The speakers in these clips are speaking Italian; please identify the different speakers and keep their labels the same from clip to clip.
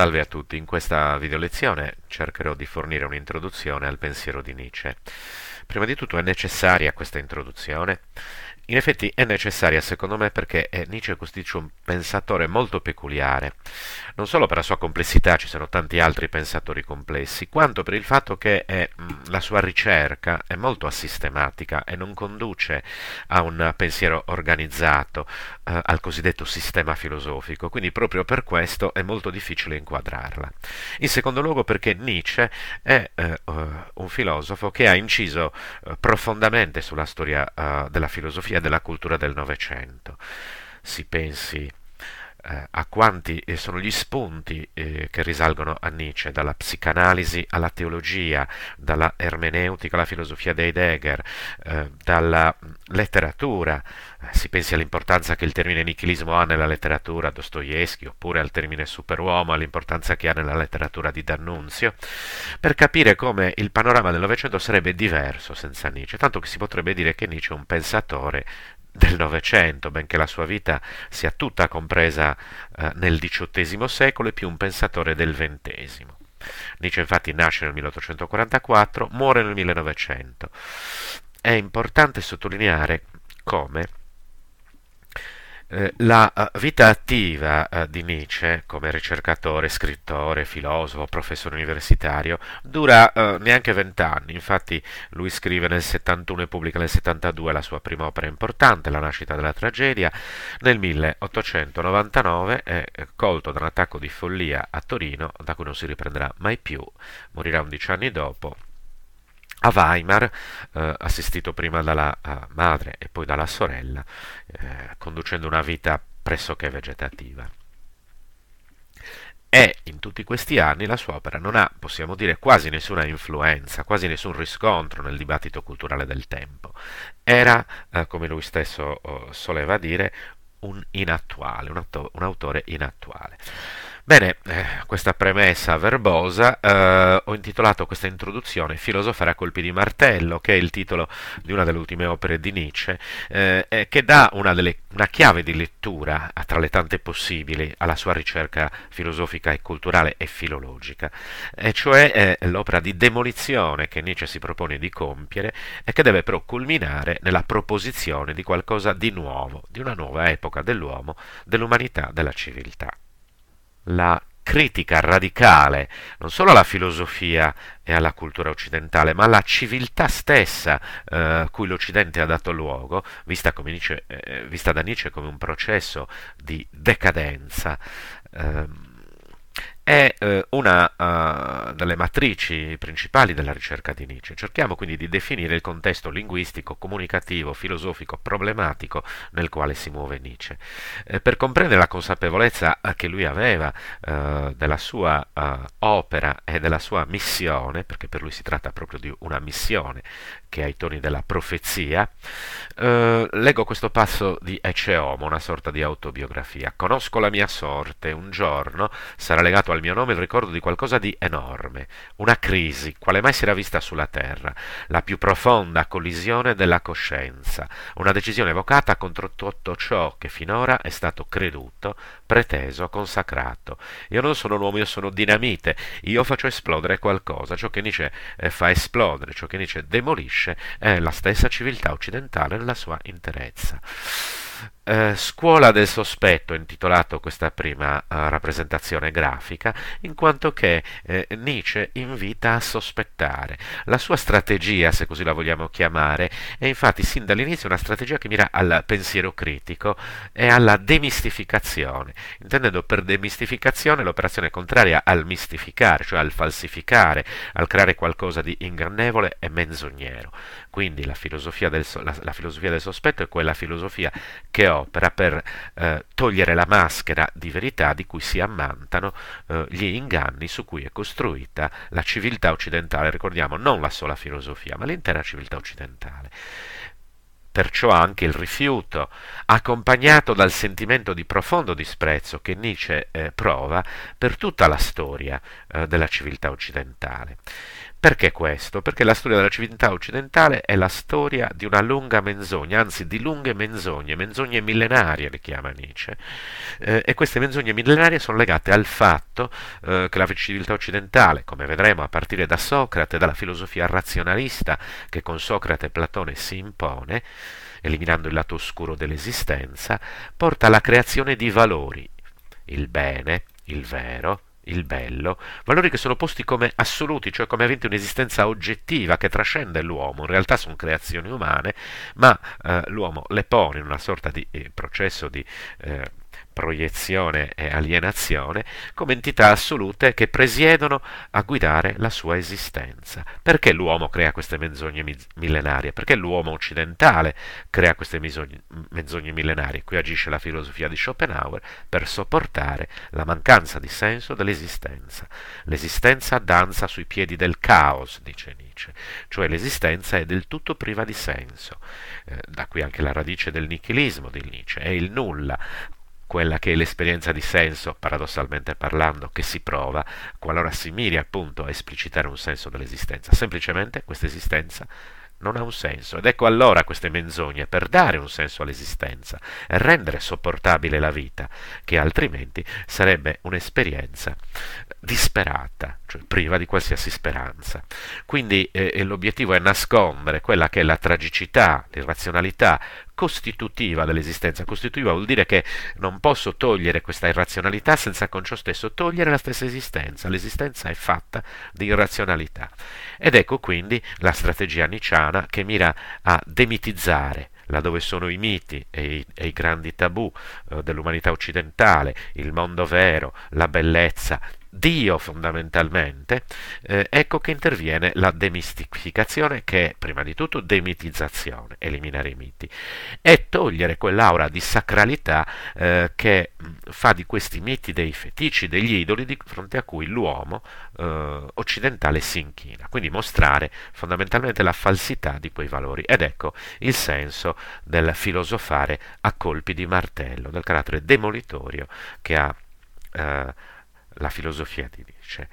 Speaker 1: Salve a tutti, in questa videolezione cercherò di fornire un'introduzione al pensiero di Nietzsche. Prima di tutto è necessaria questa introduzione in effetti è necessaria secondo me perché eh, Nietzsche costituisce un pensatore molto peculiare, non solo per la sua complessità, ci sono tanti altri pensatori complessi, quanto per il fatto che è, eh, la sua ricerca è molto assistematica e non conduce a un pensiero organizzato, eh, al cosiddetto sistema filosofico, quindi proprio per questo è molto difficile inquadrarla. In secondo luogo perché Nietzsche è eh, eh un filosofo che ha inciso eh, profondamente sulla storia della filosofia della cultura del Novecento. Si pensi eh, a quanti eh, sono gli spunti eh, che risalgono a Nietzsche, dalla psicanalisi alla teologia, dalla ermeneutica alla filosofia di Heidegger, eh, dalla letteratura, eh, si pensi all'importanza che il termine nichilismo ha nella letteratura Dostoevsky, oppure al termine superuomo, all'importanza che ha nella letteratura di D'Annunzio, per capire come il panorama del Novecento sarebbe diverso senza Nietzsche, tanto che si potrebbe dire che Nietzsche è un pensatore del Novecento, benché la sua vita sia tutta compresa eh, nel XVIII secolo e più un pensatore del XX. Nietzsche infatti nasce nel 1844, muore nel 1900. È importante sottolineare come eh, la eh, vita attiva eh, di Nietzsche, come ricercatore, scrittore, filosofo, professore universitario, dura neanche vent'anni. Infatti, lui scrive nel 71 e pubblica nel 72 la sua prima opera importante, La nascita della tragedia. Nel 1899 è colto da un attacco di follia a Torino, da cui non si riprenderà mai più. Morirà 11 anni dopo a Weimar, eh, assistito prima dalla eh, madre e poi dalla sorella, eh, conducendo una vita pressoché vegetativa. E in tutti questi anni la sua opera non ha, possiamo dire, quasi nessuna influenza, quasi nessun riscontro nel dibattito culturale del tempo. Era, eh, come lui stesso oh, soleva dire, un inattuale, un, atto- un autore inattuale. Bene, eh, questa premessa verbosa eh, ho intitolato questa introduzione Filosofare a colpi di martello, che è il titolo di una delle ultime opere di Nietzsche, eh, che dà una, delle, una, chiave di lettura, eh, tra le tante possibili, alla sua ricerca filosofica e culturale e filologica, e cioè eh, l'opera di demolizione che Nietzsche si propone di compiere e che deve però culminare nella proposizione di qualcosa di nuovo, di una nuova epoca dell'uomo, dell'umanità, della civiltà la critica radicale non solo alla filosofia e alla cultura occidentale, ma alla civiltà stessa eh, cui l'Occidente ha dato luogo, vista, Nietzsche, eh, vista, da Nietzsche come un processo di decadenza. Ehm, è eh, una uh, delle matrici principali della ricerca di Nietzsche. Cerchiamo quindi di definire il contesto linguistico, comunicativo, filosofico, problematico nel quale si muove Nietzsche. Eh, per comprendere la consapevolezza eh, che lui aveva uh, della sua uh, opera e della sua missione, perché per lui si tratta proprio di una missione che ha i toni della profezia, leggo questo passo di Ecce Homo, una sorta di autobiografia. Conosco la mia sorte, un giorno sarà legato al al mio nome il ricordo di qualcosa di enorme, una crisi, quale mai si era vista sulla Terra, la più profonda collisione della coscienza, una decisione evocata contro tutto ciò che finora è stato creduto, preteso, consacrato. Io non sono un uomo, io sono dinamite, io faccio esplodere qualcosa, ciò che Nietzsche eh, fa esplodere, ciò che Nietzsche demolisce è la stessa civiltà occidentale nella sua interezza. Eh, Scuola del sospetto intitolato questa prima eh, rappresentazione grafica, in quanto che eh, Nietzsche invita a sospettare. La sua strategia, se così la vogliamo chiamare, è infatti sin dall'inizio una strategia che mira al pensiero critico e alla demistificazione, intendendo per demistificazione l'operazione contraria al mistificare, cioè al falsificare, al creare qualcosa di ingannevole e menzognero. Quindi la filosofia del, la, la filosofia del sospetto è quella filosofia che oggi opera per eh, togliere la maschera di verità di cui si ammantano eh, gli inganni su cui è costruita la civiltà occidentale, ricordiamo non la sola filosofia, ma l'intera civiltà occidentale. Perciò anche il rifiuto, accompagnato dal sentimento di profondo disprezzo che Nietzsche eh, prova per tutta la storia eh, della civiltà occidentale. Perché questo? Perché la storia della civiltà occidentale è la storia di una lunga menzogna, anzi di lunghe menzogne, menzogne millenarie le chiama Nietzsche, eh, e queste menzogne millenarie sono legate al fatto eh, che la civiltà occidentale, come vedremo a partire da Socrate, dalla filosofia razionalista che con Socrate e Platone si impone, eliminando il lato oscuro dell'esistenza, porta alla creazione di valori, il bene, il vero, il bello, valori che sono posti come assoluti, cioè come aventi un'esistenza oggettiva che trascende l'uomo, in realtà sono creazioni umane, ma eh, l'uomo le pone in una sorta di eh, processo di eh, proiezione e alienazione, come entità assolute che presiedono a guidare la sua esistenza. Perché l'uomo crea queste menzogne millenarie? Perché l'uomo occidentale crea queste menzogne millenarie? Qui agisce la filosofia di Schopenhauer per sopportare la mancanza di senso dell'esistenza. L'esistenza danza sui piedi del caos, dice Nietzsche, cioè l'esistenza è del tutto priva di senso. Eh, da qui anche la radice del nichilismo di Nietzsche, è il nulla, quella che è l'esperienza di senso, paradossalmente parlando, che si prova qualora si miri appunto a esplicitare un senso dell'esistenza. Semplicemente questa esistenza non ha un senso. Ed ecco allora queste menzogne per dare un senso all'esistenza e rendere sopportabile la vita, che altrimenti sarebbe un'esperienza disperata, cioè priva di qualsiasi speranza. Quindi eh, l'obiettivo è nascondere quella che è la tragicità, l'irrazionalità, costitutiva dell'esistenza. Costitutiva vuol dire che non posso togliere questa irrazionalità senza con ciò stesso togliere la stessa esistenza. L'esistenza è fatta di irrazionalità. Ed ecco quindi la strategia nicciana che mira a demitizzare laddove sono i miti e i, e i grandi tabù eh, dell'umanità occidentale, il mondo vero, la bellezza, Dio fondamentalmente, eh, ecco che interviene la demistificazione che è prima di tutto demitizzazione, eliminare i miti e togliere quell'aura di sacralità eh, che mm, fa di questi miti dei fetici, degli idoli di fronte a cui l'uomo eh, occidentale si inchina, quindi mostrare fondamentalmente la falsità di quei valori ed ecco il senso del filosofare a colpi di martello, del carattere demolitorio che ha eh, la filosofia ti dice.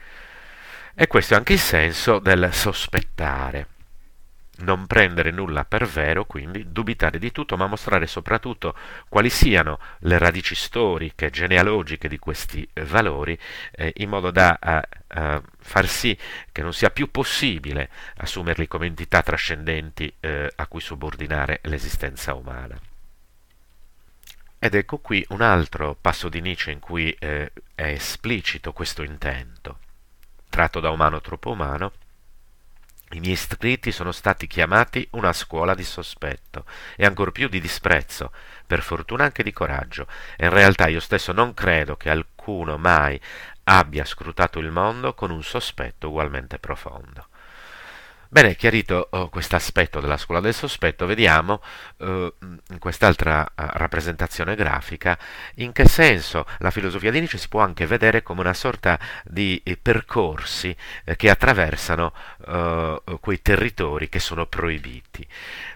Speaker 1: E questo è anche il senso del sospettare. Non prendere nulla per vero, quindi dubitare di tutto, ma mostrare soprattutto quali siano le radici storiche, genealogiche di questi eh, valori, eh, in modo da eh, eh, far sì che non sia più possibile assumerli come entità trascendenti eh, a cui subordinare l'esistenza umana. Ed ecco qui un altro passo di Nietzsche in cui eh, è esplicito questo intento. Tratto da Umano troppo umano, i miei scritti sono stati chiamati una scuola di sospetto e ancor più di disprezzo, per fortuna anche di coraggio, e in realtà io stesso non credo che alcuno mai abbia scrutato il mondo con un sospetto ugualmente profondo. Bene, chiarito oh, questo aspetto della scuola del sospetto, vediamo eh, in quest'altra eh, rappresentazione grafica in che senso la filosofia di Nietzsche si può anche vedere come una sorta di eh, percorsi eh, che attraversano eh, quei territori che sono proibiti,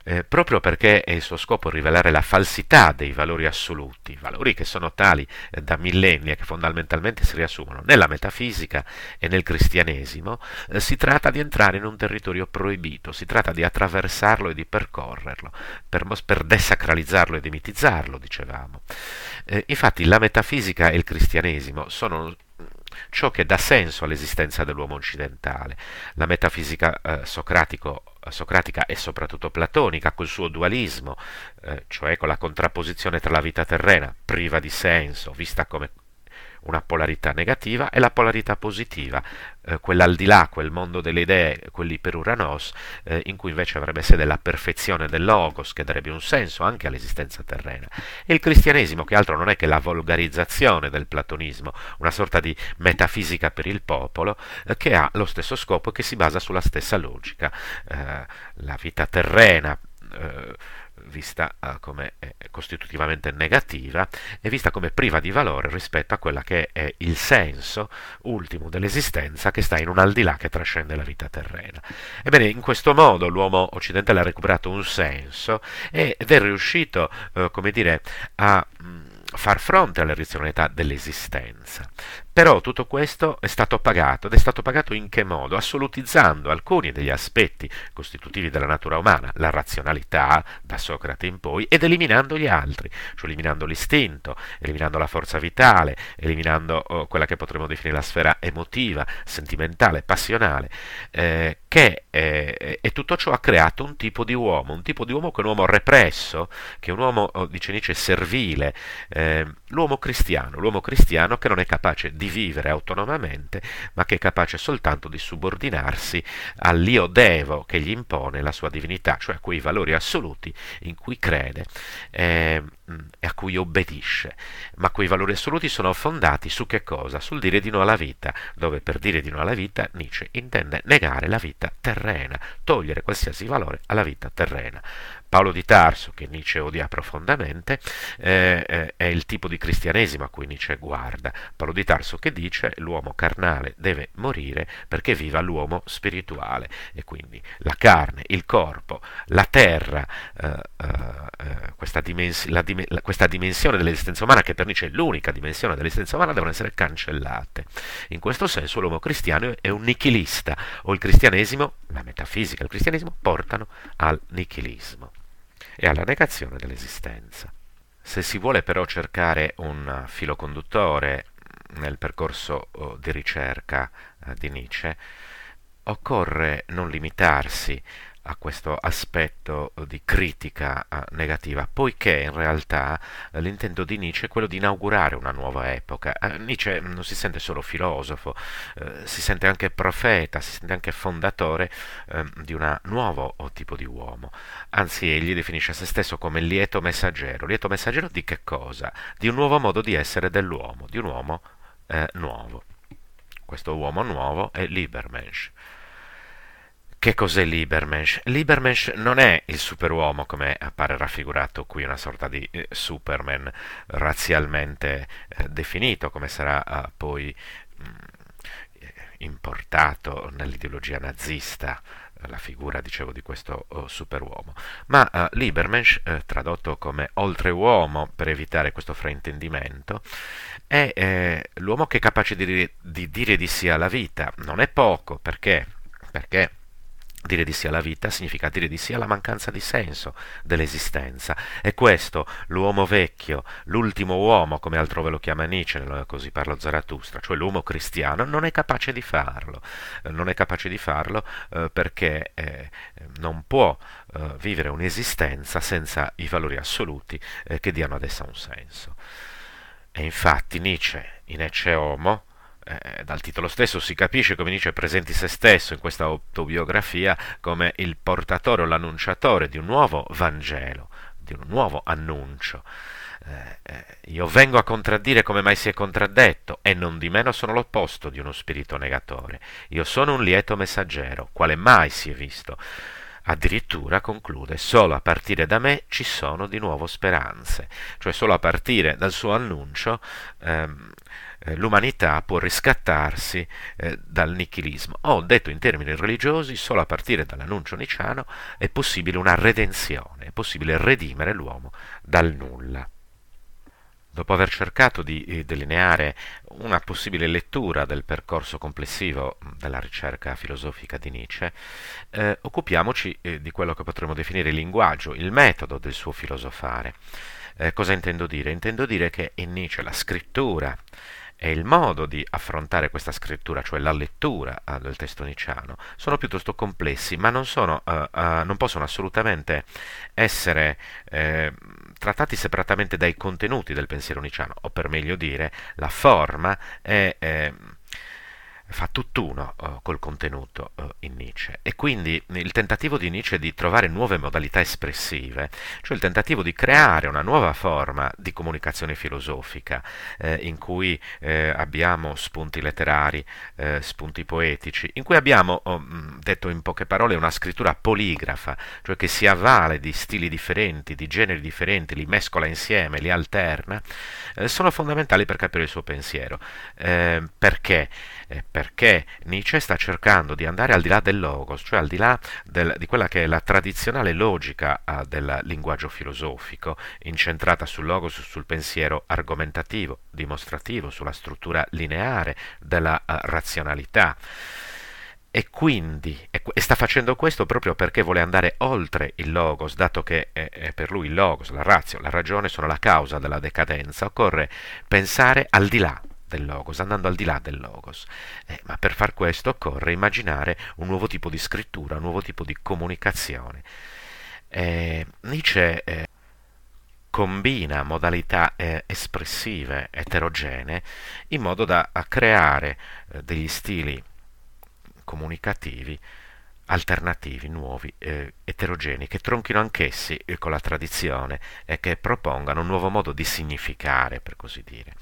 Speaker 1: eh, proprio perché è il suo scopo rivelare la falsità dei valori assoluti, valori che sono tali da millenni e che fondamentalmente si riassumono nella metafisica e nel cristianesimo, si tratta di entrare in un territorio territorio proibito, si tratta di attraversarlo e di percorrerlo, per, per desacralizzarlo e demitizzarlo, dicevamo. Eh, infatti la metafisica e il cristianesimo sono ciò che dà senso all'esistenza dell'uomo occidentale. La metafisica eh, socratica e soprattutto platonica, col suo dualismo, eh, cioè con la contrapposizione tra la vita terrena, priva di senso, vista come una polarità negativa e la polarità positiva, eh, quella al di là, quel mondo delle idee, quell'iperuranos, eh, in cui invece avrebbe sede la perfezione del logos, che darebbe un senso anche all'esistenza terrena. E il cristianesimo, che altro non è che la volgarizzazione del platonismo, una sorta di metafisica per il popolo, eh, che ha lo stesso scopo e che si basa sulla stessa logica. Eh, la vita terrena eh, vista eh, come eh, costitutivamente negativa è vista come priva di valore rispetto a quella che è il senso ultimo dell'esistenza che sta in un al di là che trascende la vita terrena. Ebbene, in questo modo l'uomo occidentale ha recuperato un senso ed è riuscito, eh, come dire, a... Mh, mm, far fronte alla razionalità dell'esistenza. Però tutto questo è stato pagato, ed è stato pagato in che modo? Assolutizzando alcuni degli aspetti costitutivi della natura umana, la razionalità da Socrate in poi, ed eliminando gli altri, cioè eliminando l'istinto, eliminando la forza vitale, eliminando oh, quella che potremmo definire la sfera emotiva, sentimentale, passionale, eh, che, eh, e tutto ciò ha creato un tipo di uomo, un tipo di uomo che è un uomo represso, che è un uomo, oh, dice Nietzsche, servile, eh, eh, l'uomo cristiano, l'uomo cristiano che non è capace di vivere autonomamente, ma che è capace soltanto di subordinarsi all'io devo che gli impone la sua divinità, cioè a quei valori assoluti in cui crede eh, e a cui obbedisce. Ma quei valori assoluti sono fondati su che cosa? Sul dire di no alla vita, dove per dire di no alla vita Nietzsche intende negare la vita terrena, togliere qualsiasi valore alla vita terrena. Paolo di Tarso, che Nietzsche odia profondamente, eh, eh, è il tipo di cristianesimo a cui Nietzsche guarda. Paolo di Tarso che dice l'uomo carnale deve morire perché viva l'uomo spirituale e quindi la carne, il corpo, la terra, eh, eh, eh questa, dimens- la dim- la- questa, dimensione dell'esistenza umana che per Nietzsche è l'unica dimensione dell'esistenza umana devono essere cancellate. In questo senso l'uomo cristiano è un nichilista o il cristianesimo, la metafisica e il cristianesimo portano al nichilismo e alla negazione dell'esistenza. Se si vuole però cercare un filo conduttore nel percorso oh, di ricerca eh, di Nietzsche, occorre non limitarsi a questo aspetto di critica eh, negativa, poiché in realtà eh, l'intento di Nietzsche è quello di inaugurare una nuova epoca. Eh, Nietzsche non mm, si sente solo filosofo, eh, si sente anche profeta, si sente anche fondatore eh, di un nuovo tipo di uomo. Anzi, egli definisce se stesso come lieto messaggero. Lieto messaggero di che cosa? Di un nuovo modo di essere dell'uomo, di un uomo eh, nuovo. Questo uomo nuovo è Liebermensch. Che cos'è Liebermensch? Liebermensch non è il superuomo come appare raffigurato qui, una sorta di eh, Superman razzialmente eh, definito, come sarà eh, poi mh, mm, importato nell'ideologia nazista la figura, dicevo, di questo uh, superuomo. Ma uh, Liebermensch, eh, tradotto come oltreuomo per evitare questo fraintendimento, è eh, l'uomo che è capace di dire, di dire di sì alla vita. Non è poco, perché? Perché Dire di sì alla vita significa dire di sì alla mancanza di senso dell'esistenza. E questo l'uomo vecchio, l'ultimo uomo, come altrove lo chiama Nietzsche, così parlo Zaratustra, cioè l'uomo cristiano, non è capace di farlo. Eh, non è capace di farlo eh, perché eh, non può eh, vivere un'esistenza senza i valori assoluti eh, che diano ad essa un senso. E infatti Nietzsche in Ecce Homo eh, dal titolo stesso si capisce, come dice, presenti se stesso in questa autobiografia come il portatore o l'annunciatore di un nuovo Vangelo, di un nuovo annuncio. Eh, eh, io vengo a contraddire come mai si è contraddetto e non di meno sono l'opposto di uno spirito negatore. Io sono un lieto messaggero, quale mai si è visto. Addirittura conclude, solo a partire da me ci sono di nuovo speranze, cioè solo a partire dal suo annuncio ehm, eh, l'umanità può riscattarsi eh, dal nichilismo. Ho detto in termini religiosi, solo a partire dall'annuncio niciano è possibile una redenzione, è possibile redimere l'uomo dal nulla. Dopo aver cercato di eh, delineare una possibile lettura del percorso complessivo mm, della ricerca filosofica di Nietzsche, eh, occupiamoci eh, di quello che potremmo definire il linguaggio, il metodo del suo filosofare. Eh, cosa intendo dire? Intendo dire che in Nietzsche la scrittura e il modo di affrontare questa scrittura, cioè la lettura ah, del testo nicciano, sono piuttosto complessi, ma non, sono, uh, uh, non possono assolutamente essere eh, trattati separatamente dai contenuti del pensiero nicciano, o per meglio dire, la forma è... Eh, fa tutt'uno eh, col contenuto eh, in Nietzsche. E quindi il tentativo di Nietzsche di trovare nuove modalità espressive, cioè il tentativo di creare una nuova forma di comunicazione filosofica eh, in cui eh, abbiamo spunti letterari, eh, spunti poetici, in cui abbiamo, oh, mm, detto in poche parole, una scrittura poligrafa, cioè che si avvale di stili differenti, di generi differenti, li mescola insieme, li alterna, eh, sono fondamentali per capire il suo pensiero. perché? perché perché Nietzsche sta cercando di andare al di là del logos, cioè al di là del, di quella che è la tradizionale logica eh, del linguaggio filosofico, incentrata sul logos, sul pensiero argomentativo, dimostrativo, sulla struttura lineare della eh, razionalità. E quindi e, sta facendo questo proprio perché vuole andare oltre il logos, dato che eh, per lui il logos, la razio, la ragione sono la causa della decadenza, occorre pensare al di là del logos, andando al di là del logos. Eh, ma per far questo occorre immaginare un nuovo tipo di scrittura, un nuovo tipo di comunicazione. Eh, Nietzsche eh, combina modalità eh, espressive eterogenee in modo da creare eh, degli stili comunicativi alternativi, nuovi, eh, eterogenei, che tronchino anch'essi eh, con la tradizione e che propongano un nuovo modo di significare, per così dire.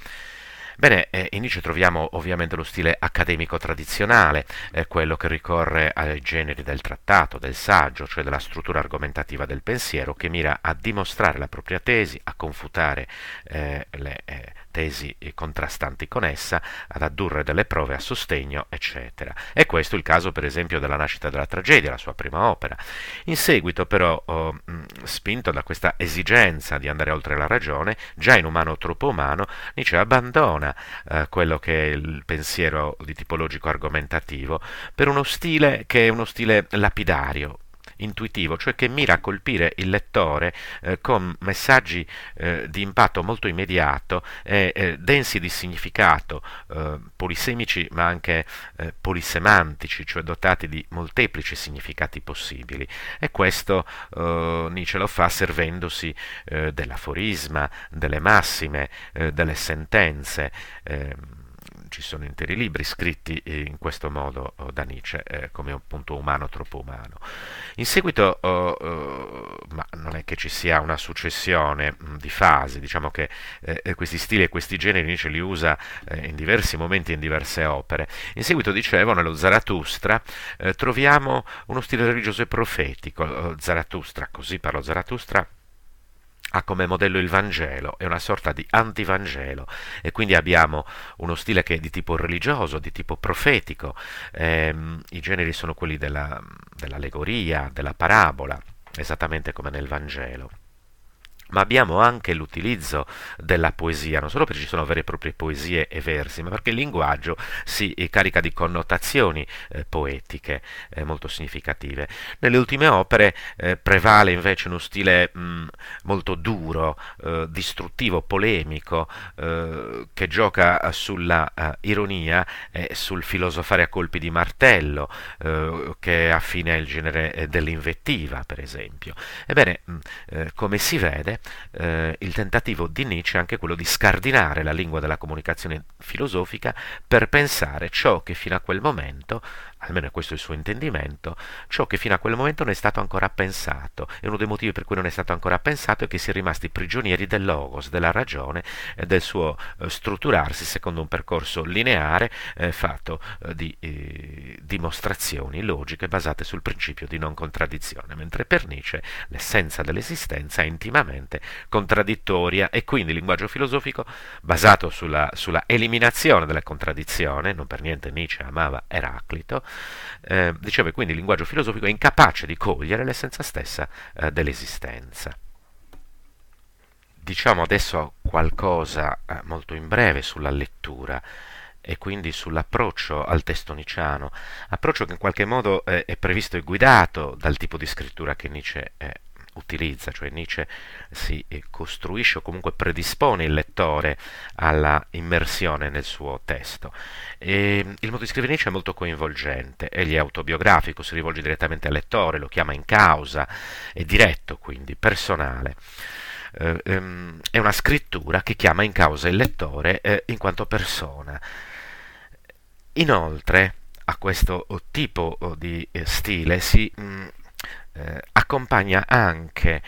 Speaker 1: Bene, eh, Nietzsche troviamo ovviamente lo stile accademico tradizionale, eh, quello che ricorre ai generi del trattato, del saggio, cioè della struttura argomentativa del pensiero, che mira a dimostrare la propria tesi, a confutare eh, le eh, tesi contrastanti con essa, ad addurre delle prove a sostegno, eccetera. E questo è il caso per esempio della nascita della tragedia, la sua prima opera. In seguito però, oh, spinto da questa esigenza di andare oltre la ragione, già inumano o troppo umano, Nietzsche abbandona eh, quello che è il pensiero di tipologico argomentativo per uno stile che è uno stile lapidario, intuitivo, cioè che mira a colpire il lettore eh, con messaggi eh, di impatto molto immediato e eh, densi di significato, eh, polisemici ma anche eh, polisemantici, cioè dotati di molteplici significati possibili. E questo Nietzsche lo fa servendosi dell'aforisma, delle massime, delle sentenze. Ehm ci sono interi libri scritti eh, in questo modo oh, da Nietzsche, eh, come appunto umano troppo umano. In seguito, oh, oh, ma non è che ci sia una successione mh, mm, di fasi, diciamo che eh, eh, questi stili e questi generi Nietzsche li usa eh, in diversi momenti, in diverse opere. In seguito, dicevo, nello Zarathustra eh, troviamo uno stile religioso e profetico, oh, Zarathustra, così parlo Zarathustra, ha come modello il Vangelo, è una sorta di antivangelo e quindi abbiamo uno stile che è di tipo religioso, di tipo profetico, ehm, i generi sono quelli della, dell'allegoria, della parabola, esattamente come nel Vangelo ma abbiamo anche l'utilizzo della poesia, non solo perché ci sono vere e proprie poesie e versi, ma perché il linguaggio si eh, carica di connotazioni eh, poetiche eh, molto significative. Nelle ultime opere eh, prevale invece uno stile mh, mm, molto duro, eh, distruttivo, polemico, eh, che gioca sulla uh, ironia e sul filosofare a colpi di martello, che affina il genere dell'invettiva, per esempio. Ebbene, mh, mm, come si vede, eh, il tentativo di Nietzsche è anche quello di scardinare la lingua della comunicazione filosofica per pensare ciò che fino a quel momento almeno questo è il suo intendimento, ciò che fino a quel momento non è stato ancora pensato. E uno dei motivi per cui non è stato ancora pensato è che si è rimasti prigionieri del logos, della ragione e del suo eh, strutturarsi secondo un percorso lineare eh, fatto eh, di eh, dimostrazioni logiche basate sul principio di non contraddizione, mentre per Nietzsche l'essenza dell'esistenza è intimamente contraddittoria e quindi il linguaggio filosofico basato sulla, sulla eliminazione della contraddizione, non per niente Nietzsche amava Eraclito, eh, diceva quindi il linguaggio filosofico è incapace di cogliere l'essenza stessa eh, dell'esistenza. Diciamo adesso qualcosa eh, molto in breve sulla lettura e quindi sull'approccio al testo niciano, approccio che in qualche modo eh, è previsto e guidato dal tipo di scrittura che Nietzsche eh, utilizza, cioè Nietzsche si eh, costruisce o comunque predispone il lettore alla immersione nel suo testo. E ehm, il modo di scrivere Nietzsche è molto coinvolgente, egli è autobiografico, si rivolge direttamente al lettore, lo chiama in causa, è diretto quindi, personale. Eh, ehm, è una scrittura che chiama in causa il lettore eh, in quanto persona. Inoltre, a questo tipo oh, di stile si mh, mm, eh, accompagna anche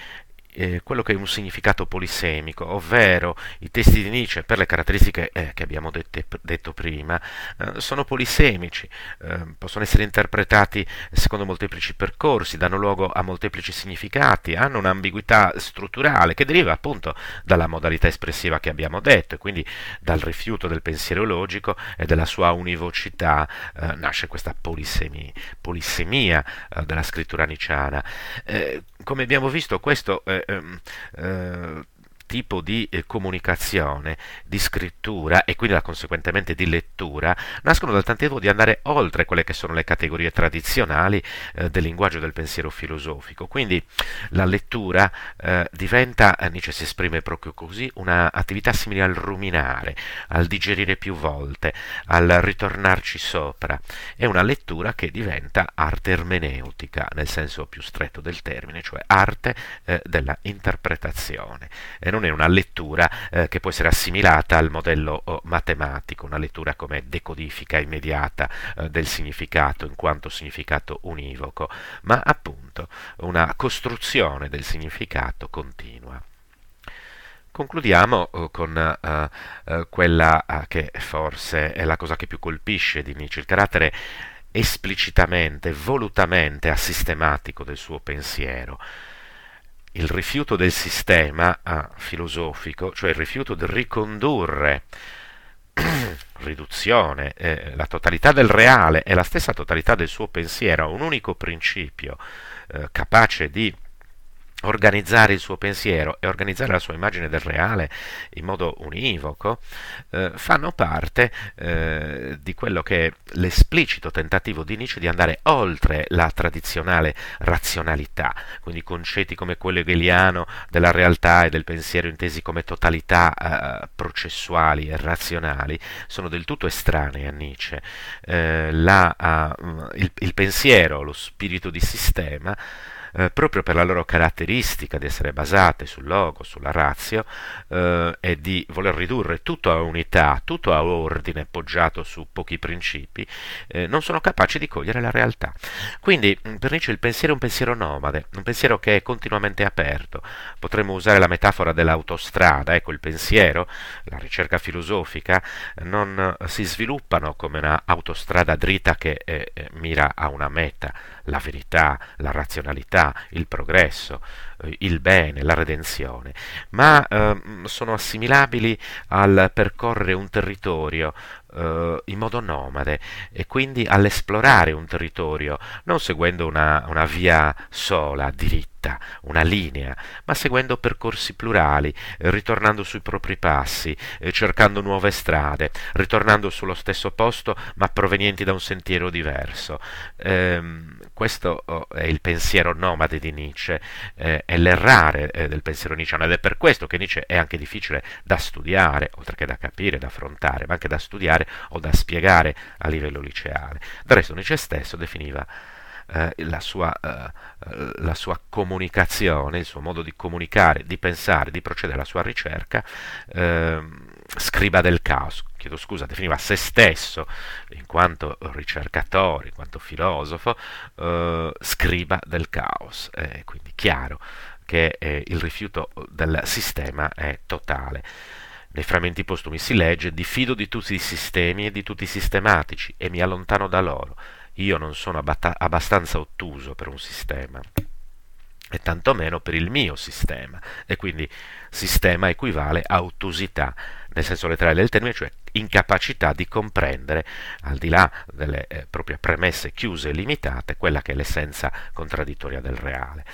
Speaker 1: eh, quello che è un significato polisemico, ovvero i testi di Nietzsche, per le caratteristiche eh, che abbiamo dette, detto prima, eh, sono polisemici, eh, possono essere interpretati secondo molteplici percorsi, danno luogo a molteplici significati, hanno un'ambiguità strutturale che deriva appunto dalla modalità espressiva che abbiamo detto e quindi dal rifiuto del pensiero logico e della sua univocità eh, nasce questa polisemia, polisemia eh, della scrittura nicciana. come abbiamo visto questo eh, um, uh, tipo di eh, comunicazione, di scrittura e quindi conseguentemente di lettura, nascono dal tentativo di andare oltre quelle che sono le categorie tradizionali eh, del linguaggio del pensiero filosofico. Quindi la lettura eh, diventa, eh, Nietzsche si esprime proprio così, un'attività simile al ruminare, al digerire più volte, al ritornarci sopra. È una lettura che diventa arte ermeneutica, nel senso più stretto del termine, cioè arte eh, della interpretazione. E non non una lettura eh, che può essere assimilata al modello oh, matematico, una lettura come decodifica immediata eh, del significato in quanto significato univoco, ma appunto una costruzione del significato continua. Concludiamo eh, con uh, uh, quella uh, che forse è la cosa che più colpisce di Nietzsche, il carattere esplicitamente, volutamente assistematico del suo pensiero il rifiuto del sistema ah, filosofico, cioè il rifiuto di ricondurre riduzione, eh, la totalità del reale e la stessa totalità del suo pensiero a un unico principio eh, capace di organizzare il suo pensiero e organizzare la sua immagine del reale in modo univoco eh, fanno parte eh, di quello che è l'esplicito tentativo di Nietzsche di andare oltre la tradizionale razionalità, quindi concetti come quello hegeliano della realtà e del pensiero intesi come totalità eh, processuali e razionali sono del tutto estranei a Nietzsche. Eh, la, uh, il, il pensiero, lo spirito di sistema eh, proprio per la loro caratteristica di essere basate sul logo, sulla razio eh, e di voler ridurre tutto a unità, tutto a ordine poggiato su pochi principi, eh, non sono capaci di cogliere la realtà. Quindi mm, per Nietzsche il pensiero è un pensiero nomade, un pensiero che è continuamente aperto. Potremmo usare la metafora dell'autostrada, ecco il pensiero, la ricerca filosofica, non si sviluppano come un'autostrada dritta che eh, eh, mira a una meta, la verità, la razionalità, il progresso, eh, il bene, la redenzione, ma eh, sono assimilabili al percorrere un territorio eh, in modo nomade e quindi all'esplorare un territorio, non seguendo una, una via sola, diritta, una linea, ma seguendo percorsi plurali, eh, ritornando sui propri passi, eh, cercando nuove strade, ritornando sullo stesso posto ma provenienti da un sentiero diverso. Eh, questo oh, è il pensiero nomade di Nietzsche, eh, è l'errare eh, del pensiero nietzscheano ed è per questo che Nietzsche è anche difficile da studiare, oltre che da capire, da affrontare, ma anche da studiare o da spiegare a livello liceale. Del resto Nietzsche stesso definiva eh, la sua, eh, la, sua, comunicazione, il suo modo di comunicare, di pensare, di procedere alla sua ricerca. Ehm, scriba del caso, chiedo scusa, definiva se stesso, in quanto ricercatore, in quanto filosofo, eh, scriba del caos. È eh, quindi chiaro che eh, il rifiuto del sistema è totale. Nei frammenti postumi si legge diffido di tutti i sistemi e di tutti i sistematici e mi allontano da loro. Io non sono abbata- abbastanza ottuso per un sistema e tantomeno per il mio sistema e quindi sistema equivale a ottusità nel senso letterale del termine, cioè incapacità di comprendere, al di là delle eh, proprie premesse chiuse e limitate, quella che è l'essenza contraddittoria del reale.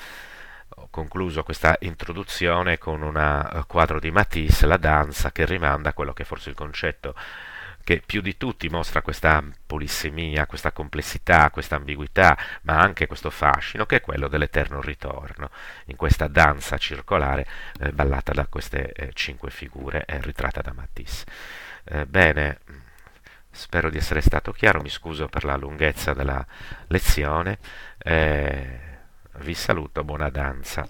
Speaker 1: Ho concluso questa introduzione con un eh, quadro di Matisse, La danza, che rimanda a quello che è forse il concetto che più di tutti mostra questa polissemia, questa complessità, questa ambiguità, ma anche questo fascino che è quello dell'eterno ritorno, in questa danza circolare eh, ballata da queste eh, cinque figure eh, ritratta da Matisse. Eh, bene, mm, spero di essere stato chiaro, mi scuso per la lunghezza della lezione, eh, vi saluto, buona danza.